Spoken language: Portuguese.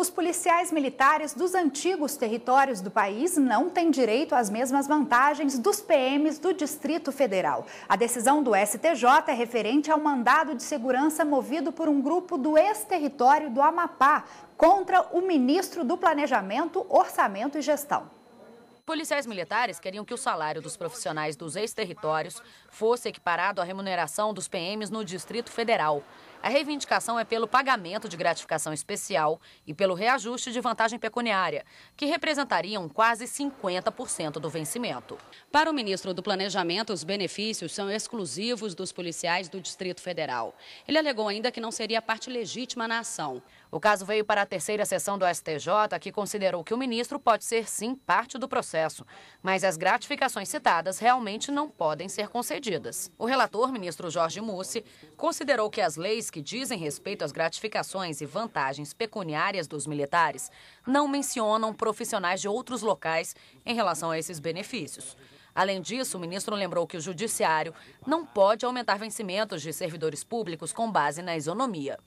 os policiais militares dos antigos territórios do país não têm direito às mesmas vantagens dos PMs do Distrito Federal. A decisão do STJ é referente ao mandado de segurança movido por um grupo do ex-território do Amapá contra o ministro do Planejamento, Orçamento e Gestão. Policiais militares queriam que o salário dos profissionais dos ex-territórios fosse equiparado à remuneração dos PMs no Distrito Federal. A reivindicação é pelo pagamento de gratificação especial e pelo reajuste de vantagem pecuniária, que representariam quase 50% do vencimento. Para o ministro do Planejamento, os benefícios são exclusivos dos policiais do Distrito Federal. Ele alegou ainda que não seria parte legítima na ação. O caso veio para a terceira sessão do STJ, que considerou que o ministro pode ser sim parte do processo, mas as gratificações citadas realmente não podem ser concedidas. O relator, ministro Jorge Mussi, considerou que as leis que dizem respeito às gratificações e vantagens pecuniárias dos militares não mencionam profissionais de outros locais em relação a esses benefícios. Além disso, o ministro lembrou que o judiciário não pode aumentar vencimentos de servidores públicos com base na isonomia.